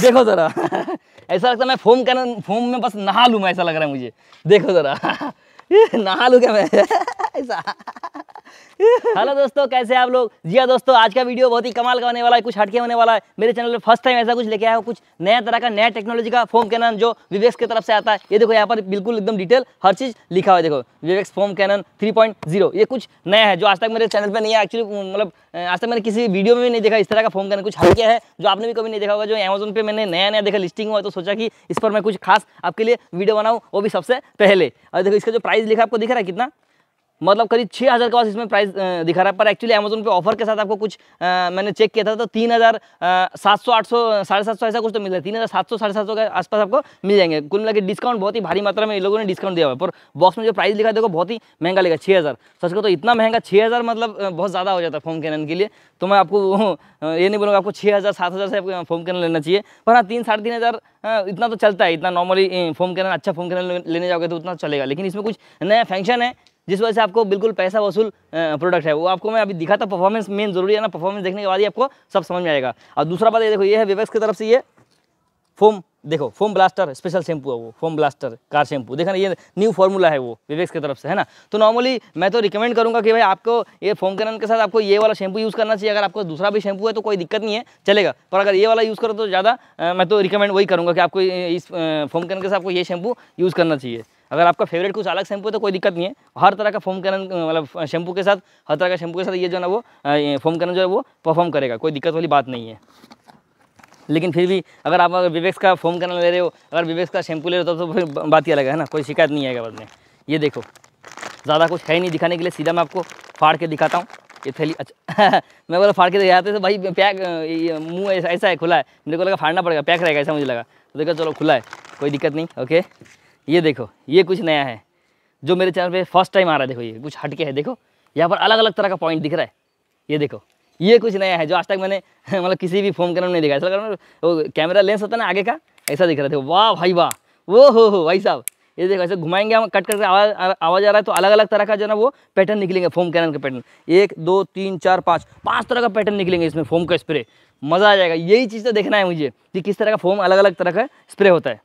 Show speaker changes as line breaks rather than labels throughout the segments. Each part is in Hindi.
देखो ज़रा ऐसा लगता है मैं फोम कैन फोम में बस नहा लूँ मैं ऐसा लग रहा है मुझे देखो ज़रा नहा लूँ क्या मैं ऐसा हेलो दोस्तों कैसे आप लोग जी हाँ दोस्तों आज का वीडियो बहुत ही कमाल का होने वाला है कुछ हटके होने वाला है मेरे चैनल पर फर्स्ट टाइम ऐसा कुछ लेके आया हूँ कुछ नया तरह का नया टेक्नोलॉजी का फोम कैनन जो विवेक्स की तरफ से आता है ये देखो यहाँ पर बिल्कुल एकदम डिटेल हर चीज़ लिखा हुआ है देखो विवेक्स फोम कैनन थ्री ये कुछ नया है जो आज तक मेरे चैनल पर नहीं है एक्चुअली मतलब आज तक मैंने किसी वीडियो में भी नहीं देखा इस तरह का फोम कैनन कुछ हटके है जो आपने भी कभी नहीं देखा होगा जो अमेजोन पर मैंने नया नया देखा लिस्टिंग हुआ तो सोचा कि इस पर मैं कुछ खास आपके लिए वीडियो बनाऊँ वो भी सबसे पहले और देखो इसका जो प्राइस लिखा आपको दिख रहा है कितना मतलब करीब छः हज़ार के पास इसमें प्राइस दिखा रहा है पर एक्चुअली अमेजोन पे ऑफर के साथ आपको कुछ आ, मैंने चेक किया था तो तीन हज़ार सात सौ आठ सौ साढ़े सात सौ ऐसा कुछ तो मिल रहा है तीन हज़ार सात सौ साढ़े सात सौ के आसपास आपको मिल जाएंगे कुल मिला डिस्काउंट बहुत ही भारी मात्रा में इन लोगों ने डिस्काउंट दिया हुआ पर बॉक्स में जो प्राइस लिखा देखो बहुत ही महंगा लिखा छः हज़ार सच का तो इतना महंगा छः हज़ार मतलब बहुत ज़्यादा हो जाता है फोम कैनन के लिए तो मैं आपको ये नहीं बोलूँगा आपको छः हज़ार सात हज़ार से आपको फोम कैनन लेना चाहिए पर हाँ तीन साढ़े तीन हज़ार इतना तो चलता है इतना नॉर्मली फोम कैनन अच्छा फोम कैनन लेने जाओगे तो उतना चलेगा लेकिन इसमें कुछ नया फंक्शन है जिस वजह से आपको बिल्कुल पैसा वसूल प्रोडक्ट है वो आपको मैं अभी दिखा था परफॉर्मेंस मेन जरूरी है ना परफॉर्मेंस देखने के बाद ही आपको सब समझ में आएगा और दूसरा बात ये देखो ये है विवेक्स की तरफ से ये फोम देखो फोम ब्लास्टर स्पेशल शैम्पू है वो फोम ब्लास्टर कार शैम्पू ना ये न्यू फॉर्मूला है वो विवेक्स की तरफ से है ना तो नॉर्मली मैं तो रिकमेंड करूँगा कि भाई आपको ये फोम करन के साथ आपको ये वाला शैम्पू यूज़ करना चाहिए अगर आपको दूसरा भी शैम्पू है तो कोई दिक्कत नहीं है चलेगा पर अगर ये वाला यूज़ करो तो ज़्यादा मैं तो रिकमेंड वही करूँगा कि आपको इस फोम करन के साथ आपको ये शैम्पू यूज़ करना चाहिए अगर आपका फेवरेट कुछ अलग शैम्पू है तो कोई दिक्कत नहीं है हर तरह का फोम कैनन मतलब शैम्पू के साथ हर तरह का शैम्पू के साथ ये जो है ना वो फोम कैनन जो है वो परफॉर्म करेगा कोई दिक्कत वाली बात नहीं है लेकिन फिर भी अगर आप अगर विवेक्स का फोम कैनन ले रहे हो अगर विवेक्स का शैम्पू ले रहे हो तो फिर बात ही अलग है ना कोई शिकायत नहीं आएगा बाद में ये देखो ज़्यादा कुछ है नहीं दिखाने के लिए सीधा मैं आपको फाड़ के दिखाता हूँ ये थैली अच्छा मैं बोला फाड़ के दिखाते तो भाई पैक मुँह ऐसा ऐसा है खुला है मेरे को लगा फाड़ना पड़ेगा पैक रहेगा ऐसा मुझे लगा तो देखो चलो खुला है कोई दिक्कत नहीं ओके ये देखो ये कुछ नया है जो मेरे चैनल पे फर्स्ट टाइम आ रहा है देखो ये कुछ हटके है देखो यहाँ पर अलग अलग तरह का पॉइंट दिख रहा है ये देखो ये कुछ नया है जो आज तक मैंने मतलब किसी भी फोन के नाम नहीं देखा ऐसा वो कैमरा लेंस होता है ना आगे का ऐसा दिख रहा था वाह भाई वाह वो हो हो भाई साहब ये देखो ऐसे घुमाएंगे हम कट करके आवाज आवाज आ रहा है तो अलग अलग तरह का जो ना वो पैटर्न निकलेंगे फोम कैनन का पैटर्न एक दो तीन चार पाँच पाँच तरह का पैटर्न निकलेंगे इसमें फोम का स्प्रे मज़ा आ जाएगा यही चीज़ तो देखना है मुझे कि किस तरह का फोम अलग अलग तरह का स्प्रे होता है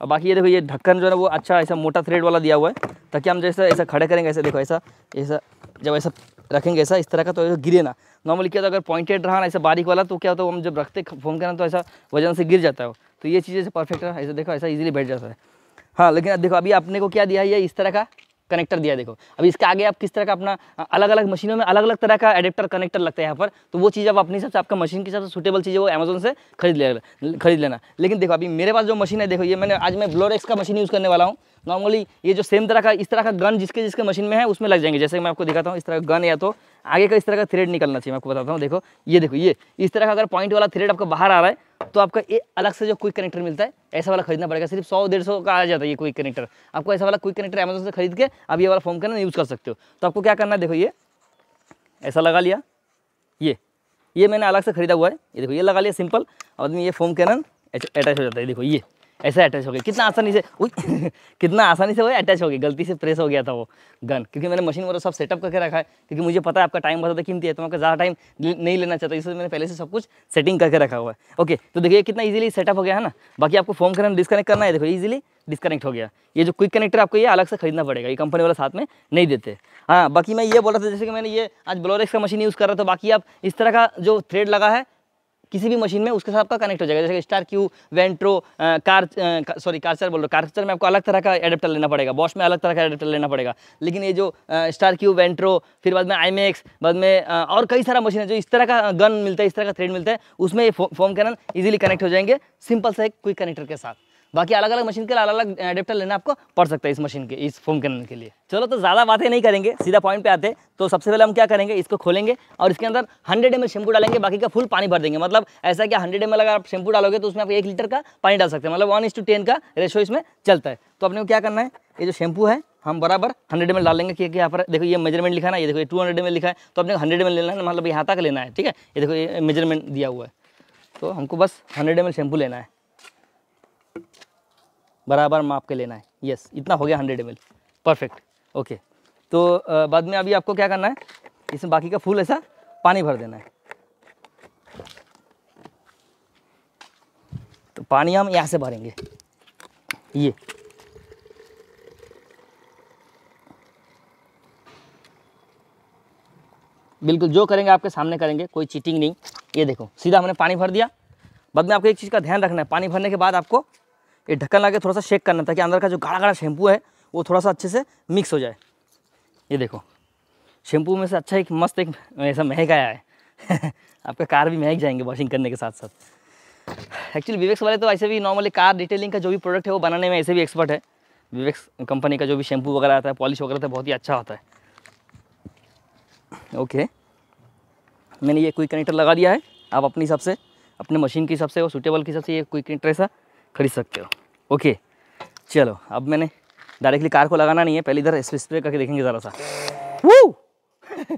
और बाकी ये देखो ये ढक्कन जो है वो अच्छा ऐसा मोटा थ्रेड वाला दिया हुआ है ताकि हम जैसे ऐसा खड़े करेंगे ऐसे देखो ऐसा ऐसा जब ऐसा रखेंगे ऐसा इस तरह का तो गिरे ना नॉर्मली क्या होता तो अगर पॉइंटेड रहा ना ऐसा बारीक वाला तो क्या होता है हम जब रखते फोन करना तो ऐसा वजन से गिर जाता है तो ये चीज़ ऐसे परफेक्ट है ऐसा देखो ऐसा ईजिली बैठ जाता है हाँ लेकिन देखो अभी आपने को क्या दिया है इस तरह का कनेक्टर दिया देखो अब इसके आगे आप किस तरह का अपना अलग अलग मशीनों में अलग अलग तरह का एडेप्टर कनेक्टर लगता है यहाँ पर तो वो चीज़ आप अपने हिसाब से आपका मशीन के हिसाब से सुटेबल चीज़ है वो अमेजोन से खरीद ले खरीद लेना लेकिन देखो अभी मेरे पास जो मशीन है देखो ये मैंने आज मैं ब्लोरेक्स का मशीन यूज़ करने वाला हूँ नॉर्मली ये जो सेम तरह का इस तरह का गन जिसके जिसके मशीन में है उसमें लग जाएंगे जैसे मैं आपको दिखाता हूँ इस तरह का गन या तो आगे का इस तरह का थ्रेड निकलना चाहिए मैं आपको बताता हूँ देखो ये देखो ये इस तरह का अगर पॉइंट वाला थ्रेड आपका बाहर आ रहा है तो आपका ये अलग से जो क्विक कनेक्टर मिलता है ऐसा वाला खरीदना पड़ेगा सिर्फ सौ डेढ़ सौ का आ जाता है ये क्विक कनेक्टर आपको ऐसा वाला क्विक कनेक्टर अमेजोन से खरीद के आप ये वाला फॉर्म करना यूज़ कर सकते हो तो आपको क्या करना है देखो ये ऐसा लगा लिया ये ये मैंने अलग से खरीदा हुआ है ये देखो ये लगा लिया सिंपल आदमी ये फोम कैनन अटैच हो जाता है देखो ये ऐसे अटैच हो गया कितना आसानी से कितना आसानी से वो अटैच हो गया गलती से प्रेस हो गया था वो गन क्योंकि मैंने मशीन वगैरह तो सब सेटअप करके रखा है क्योंकि मुझे पता है आपका टाइम बहुत कीमती है तो आपका ज़्यादा टाइम नहीं लेना चाहता इसलिए मैंने पहले से सब कुछ सेटिंग करके रखा हुआ है ओके तो देखिए कितना ईजिली सेटअप हो गया है ना बाकी आपको फोन करना डिस्कनेक्ट करना है देखो ईजिली डिस्कनेक्ट हो गया ये जो क्विक कनेक्टर आपको ये अलग से खरीदना पड़ेगा ये कंपनी वाला साथ में नहीं देते हाँ बाकी मैं ये बोल रहा था जैसे कि मैंने ये आज ब्लोरेक्स का मशीन यूज़ कर रहा था बाकी आप इस तरह का जो थ्रेड लगा है किसी भी मशीन में उसके साथ आपका कनेक्ट हो जाएगा जैसे स्टार क्यू वेंट्रो कार सॉरी कार्चर बोल रहा हूँ कार्चर में आपको अलग तरह का एडेप्टर लेना पड़ेगा बॉश में अलग तरह का एडेप्टर लेना पड़ेगा लेकिन ये जो स्टार क्यू वेंट्रो फिर बाद में आई बाद में और कई सारा मशीन है जो इस तरह का गन मिलता है इस तरह का थ्रेड मिलता है उसमें ये फॉर्म कैनल ईजिली कनेक्ट हो जाएंगे सिंपल सा एक क्विक कनेक्टर के साथ बाकी अलग अलग मशीन के लिए अलग अलग एडेप्टर लेना आपको पड़ सकता है इस मशीन के इस फोम करने के लिए चलो तो ज़्यादा बातें नहीं करेंगे सीधा पॉइंट पे आते तो सबसे पहले हम क्या करेंगे इसको खोलेंगे और इसके अंदर 100 एम शैम्पू डालेंगे बाकी का फुल पानी भर देंगे मतलब ऐसा कि हंड्रेड एम अगर आप शैम्पू डालोगे तो उसमें आप एक लीटर का पानी डाल सकते हैं मतलब वन इंस का रेशो इसमें चलता है तो अपने को क्या करना है ये जो शैम्पू है हम बराबर हंड्रेड एम डाल लेंगे क्योंकि यहाँ पर देखो ये मेजरमेंट लिखा है ना ये देखो ये टू हंड्रेड लिखा है तो अपने हंड्रेड एम लेना है मतलब यहाँ तक लेना है ठीक है ये देखो ये मेजरमेंट दिया हुआ है तो हमको बस हंड्रेड एम शैम्पू लेना है बराबर माप के लेना है यस इतना हो गया हंड्रेड एम परफेक्ट ओके तो बाद में अभी आपको क्या करना है इसमें बाकी का फूल ऐसा पानी भर देना है तो पानी हम यहाँ से भरेंगे ये बिल्कुल जो करेंगे आपके सामने करेंगे कोई चीटिंग नहीं ये देखो सीधा हमने पानी भर दिया बाद में आपको एक चीज़ का ध्यान रखना है पानी भरने के बाद आपको ये ढक्कन लगा के थोड़ा सा शेक करना ताकि अंदर का जो गाढ़ा गाढ़ा शैम्पू है वो थोड़ा सा अच्छे से मिक्स हो जाए ये देखो शैम्पू में से अच्छा एक मस्त एक ऐसा महक आया है आपका कार भी महक जाएंगे वॉशिंग करने के साथ साथ एक्चुअली विवेक्स वाले तो ऐसे भी नॉर्मली कार डिटेलिंग का जो भी प्रोडक्ट है वो बनाने में ऐसे भी एक्सपर्ट है विवेक्स कंपनी का जो भी शैम्पू वगैरह आता है पॉलिश वगैरह तो बहुत ही अच्छा होता है ओके मैंने ये क्विक कनेक्टर लगा दिया है आप अपने हिसाब से अपने मशीन के हिसाब से और सूटेबल के हिसाब से ये क्विक कनेक्टर ऐसा खरीद सकते हो ओके चलो अब मैंने डायरेक्टली कार को लगाना नहीं है पहले इधर स्प्रे करके देखेंगे ज़रा सा वो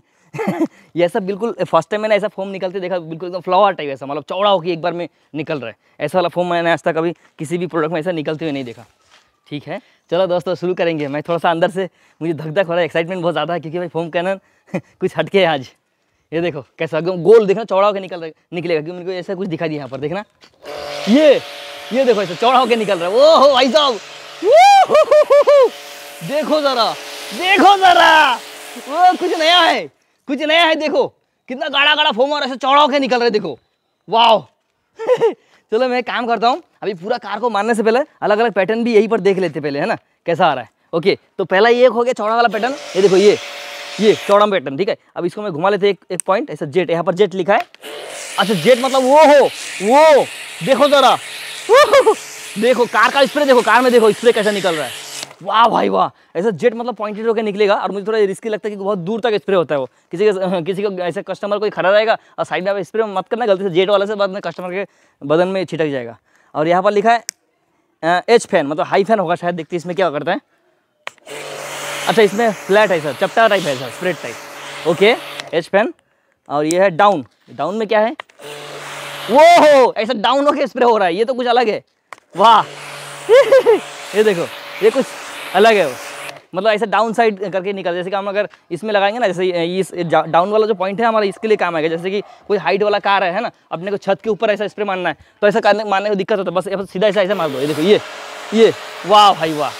ये सब बिल्कुल फर्स्ट टाइम मैंने ऐसा फोम निकलते देखा बिल्कुल एकदम फ्लावर टाइप ऐसा मतलब चौड़ा होकर एक बार में निकल रहा है ऐसा वाला फोम मैंने आज तक कभी किसी भी प्रोडक्ट में ऐसा निकलते हुए नहीं देखा ठीक है चलो दोस्तों शुरू करेंगे मैं थोड़ा सा अंदर से मुझे धक धक हो रहा है एक्साइटमेंट बहुत ज़्यादा है क्योंकि भाई फोम कैनन कुछ हटके है आज ये देखो कैसा एकदम गोल देखना चौड़ा होकर निकल रहा निकलेगा क्योंकि मेरे को ऐसा कुछ दिखा दिया यहाँ पर देखना ये ये देखो ऐसे चौड़ा होके निकल रहा है ओहो भाई साहब देखो जरा देखो जरा वो कुछ नया है कुछ नया है देखो कितना गाढ़ा गाढ़ा फोम और ऐसे चौड़ा होके निकल रहा है देखो वाह चलो मैं काम करता हूँ अभी पूरा कार को मारने से पहले अलग अलग पैटर्न भी यहीं पर देख लेते पहले है ना कैसा आ रहा है ओके तो पहला ये हो गया चौड़ा वाला पैटर्न ये देखो ये ये चौड़ा पैटर्न ठीक है अब इसको मैं घुमा लेते एक एक पॉइंट ऐसा जेट यहाँ पर जेट लिखा है अच्छा जेट मतलब वो हो वो देखो जरा देखो कार का स्प्रे देखो कार में देखो स्प्रे कैसा निकल रहा है वाह भाई वाह ऐसा जेट मतलब पॉइंटेड होकर निकलेगा और मुझे थोड़ा रिस्की लगता है कि बहुत दूर तक स्प्रे होता है वो किसी के किसी को ऐसे कस्टमर कोई खड़ा रहेगा और साइड में स्प्रे मत करना गलती से जेट वाले से बाद में कस्टमर के बदन में छिटक जाएगा और यहाँ पर लिखा है एच फैन मतलब हाई फैन होगा शायद देखते इसमें क्या करता है अच्छा इसमें फ्लैट है सर चपटा टाइप है sir spread type okay H fan और ये है डाउन डाउन में क्या है वो हो ऐसा डाउन होके स्प्रे हो रहा है ये तो कुछ अलग है वाह ये देखो ये कुछ अलग है मतलब ऐसे डाउन साइड करके निकल जैसे कि हम अगर इसमें लगाएंगे ना जैसे इस डाउन वाला जो पॉइंट है हमारा इसके लिए काम आएगा जैसे कि कोई हाइट वाला कार है ना अपने को छत के ऊपर ऐसा स्प्रे मारना है तो ऐसा करने मारने को दिक्कत होता है बस सीधा ऐसा ऐसा मार दो ये देखो ये ये वाह भाई वाह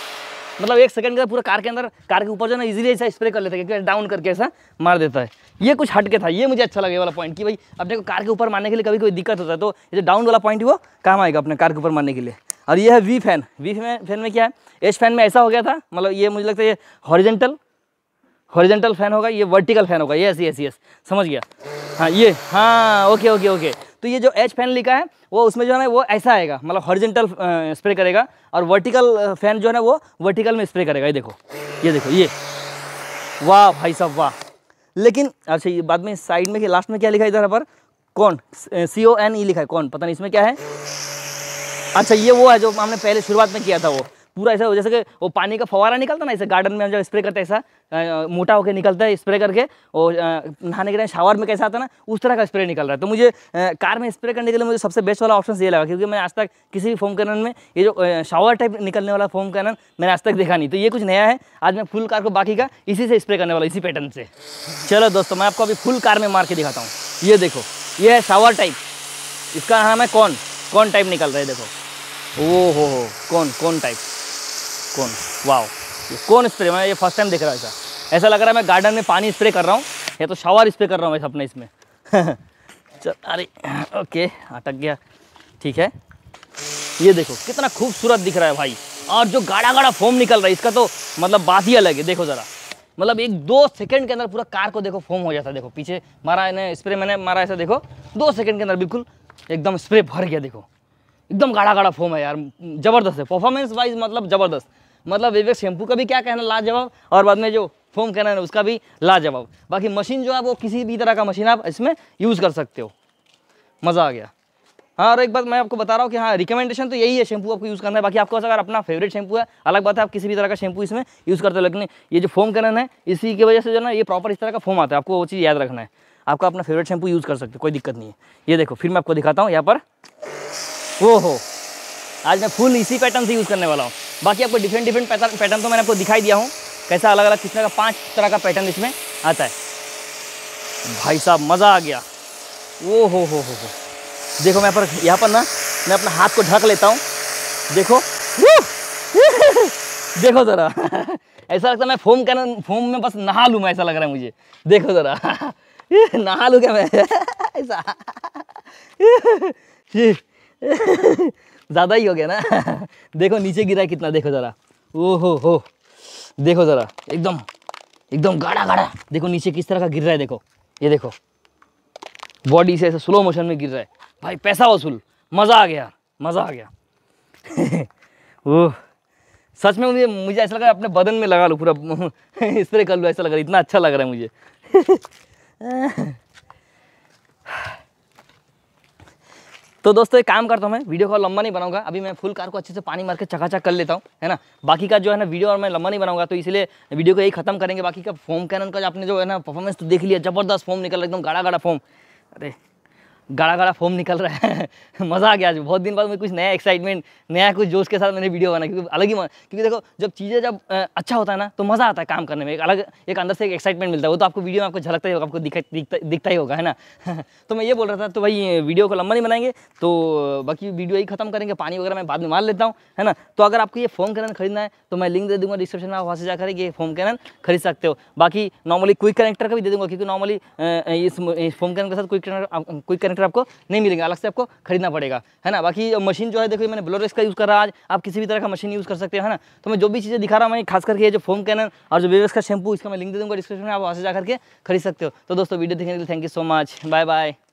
मतलब एक सेकंड के पूरा कार के अंदर कार के ऊपर जो ना इजीली ऐसा स्प्रे कर लेता है क्योंकि डाउन करके ऐसा मार देता है ये कुछ हटके था ये मुझे अच्छा लगे वाला पॉइंट कि भाई अपने को कार के ऊपर मारने के लिए कभी कोई दिक्कत होता है तो ये जो डाउन वाला पॉइंट वो काम आएगा अपने कार के ऊपर मारने के लिए और ये है V fan V fan fan में क्या है एच फैन में ऐसा हो गया था मतलब ये मुझे लगता है ये हॉरिजेंटल हॉरिजेंटल फैन होगा ये वर्टिकल फैन होगा ये ऐसी ऐसी एस समझ गया हाँ ये हाँ ओके ओके ओके तो ये जो एच फैन लिखा है वो उसमें जो है ना वो ऐसा आएगा मतलब हॉरिजेंटल स्प्रे करेगा और वर्टिकल फैन जो है ना वो वर्टिकल में स्प्रे करेगा ये देखो ये देखो ये वाह भाई साहब वाह लेकिन अच्छा ये बाद में साइड में लास्ट में क्या लिखा है इधर पर कौन सी ओ एन ई लिखा है कौन पता नहीं इसमें क्या है अच्छा ये वो है जो हमने पहले शुरुआत में किया था वो पूरा ऐसा जैसे कि वो पानी का फवारा निकलता ना ऐसे गार्डन में हम जब स्प्रे करते हैं ऐसा मोटा होकर निकलता है स्प्रे करके और नहाने के टाइम शावर में कैसा आता ना उस तरह का स्प्रे निकल रहा है तो मुझे कार में स्प्रे करने के लिए मुझे सबसे बेस्ट वाला ऑप्शन ये लगा क्योंकि मैंने आज तक किसी भी फोम कैनन में ये जो शावर टाइप निकलने वाला फोम कैनन मैंने आज तक देखा नहीं तो ये कुछ नया है आज मैं फुल कार को बाकी का इसी से स्प्रे करने वाला इसी पैटर्न से चलो दोस्तों मैं आपको अभी फुल कार में मार के दिखाता हूँ ये देखो ये है शावर टाइप इसका नाम है कौन कौन टाइप निकल रहा है देखो ओ हो हो कौन कौन टाइप कौन वाह ये कौन स्प्रे मैं ये फर्स्ट टाइम देख रहा है ऐसा ऐसा लग रहा है मैं गार्डन में पानी स्प्रे कर रहा हूँ या तो शावर स्प्रे कर रहा हूँ मैं सपने इसमें चल अरे ओके अटक गया ठीक है ये देखो कितना खूबसूरत दिख रहा है भाई और जो गाढ़ा गाढ़ा फोम निकल रहा है इसका तो मतलब बात ही अलग है देखो ज़रा मतलब एक दो सेकंड के अंदर पूरा कार को देखो फोम हो जाता है देखो पीछे मारा इन्हें स्प्रे मैंने मारा ऐसा देखो दो सेकंड के अंदर बिल्कुल एकदम स्प्रे भर गया देखो एकदम गाढ़ा गाढ़ा फोम है यार ज़बरदस्त है परफॉर्मेंस वाइज मतलब ज़बरदस्त मतलब विवेक शैम्पू का भी क्या कहना लाजवाब और बाद में जो फोम कहना है उसका भी लाजवाब बाकी मशीन जो है वो किसी भी तरह का मशीन आप इसमें यूज़ कर सकते हो मज़ा आ गया हाँ और एक बात मैं आपको बता रहा हूँ कि हाँ रिकमेंडेशन तो यही है शैम्पू आपको यूज़ करना है बाकी आपको अगर अपना फेवरेट शैम्पू है अलग बात है आप किसी भी तरह का शैम्पू इसमें यूज़ करते हो लेकिन ये जो फोम करना है इसी की वजह से जो ना ये प्रॉपर इस तरह का फोम आता है आपको वो चीज़ याद रखना है आपका अपना फेवरेट शैम्पू यूज़ कर सकते हो कोई दिक्कत नहीं है ये देखो फिर मैं आपको दिखाता हूँ यहाँ पर वो हो आज मैं फुल इसी पैटर्न से यूज़ करने वाला हूँ बाकी आपको डिफरेंट डिफरेंट पैटर्न तो मैंने आपको दिखाई दिया हूँ कैसा अलग अलग किस्म का पाँच तरह का पैटर्न इसमें आता है भाई साहब मज़ा आ गया ओ हो हो हो हो देखो मैं पर यहाँ पर ना मैं अपना हाथ को ढक लेता हूँ देखो देखो ज़रा ऐसा लगता है मैं फोम का फोम में बस नहा लूँ मैं ऐसा लग रहा है मुझे देखो ज़रा नहा लूँ क्या मैं ऐसा ज़्यादा ही हो गया ना देखो नीचे गिरा कितना देखो ज़रा ओ हो हो देखो ज़रा एकदम एकदम गाढ़ा गाढ़ा देखो नीचे किस तरह का गिर रहा है देखो ये देखो बॉडी से ऐसे स्लो मोशन में गिर रहा है भाई पैसा वसूल मज़ा आ गया मज़ा आ गया ओह सच में मुझे मुझे ऐसा लग रहा है अपने बदन में लगा लो पूरा स्प्रे कर लो ऐसा लग रहा है इतना अच्छा लग रहा है मुझे तो दोस्तों एक काम करता हूँ मैं वीडियो को लंबा नहीं बनाऊंगा अभी मैं फुल कार को अच्छे से पानी मार के चकाचक कर लेता हूँ है ना बाकी का जो है ना वीडियो और मैं लंबा नहीं बनाऊंगा तो इसलिए वीडियो को यही खत्म करेंगे बाकी का फोम कैनन का आपने जो है ना परफॉर्मेंस तो देख लिया जबरदस्त फोम निकल एकदम गाढ़ा गाढ़ा फोम अरे गाढ़ा गाढ़ा फॉर्म निकल रहा है मज़ा आ गया आज बहुत दिन बाद मैं कुछ नया एक्साइटमेंट नया कुछ जोश के साथ मैंने वीडियो बनाया क्योंकि अलग ही क्योंकि देखो जब चीज़ें जब अच्छा होता है ना तो मज़ा आता है काम करने में एक अलग एक अंदर से एक एक्साइटमेंट मिलता है वो तो आपको वीडियो में आपको झलकता ही होगा आपको दिख, दिखता दिखता ही होगा है ना तो मैं ये बोल रहा था तो भाई वीडियो को लंबा नहीं बनाएंगे तो बाकी वीडियो ही खत्म करेंगे पानी वगैरह मैं बाद में मार लेता हूँ है ना तो अगर आपको ये फोम कैनन खरीदना है तो मैं लिंक दे दूँगा डिस्क्रिप्शन में आप वहाँ से जाकर ये फोम कैनन खरीद सकते हो बाकी नॉर्मली क्विक कनेक्टर का भी दे दूँगा क्योंकि नॉर्मली इस फोम कैनन के साथ क्विक क्विक कनेक्टर आपको नहीं मिलेगा अलग से आपको खरीदना पड़ेगा है ना बाकी मशीन जो है देखो मैंने ब्लोरेक्स का यूज़ करा आज आप किसी भी तरह का मशीन यूज़ कर सकते हैं ना तो मैं जो भी चीज़ें दिखा रहा हूँ मैं खास करके जो फोम कैनन और जो बेवेस का शैम्पू इसका मैं लिंक दे दूँगा डिस्क्रिप्शन में आप वहाँ से जाकर खरीद सकते हो तो दोस्तों वीडियो देखने के लिए thank you so much bye bye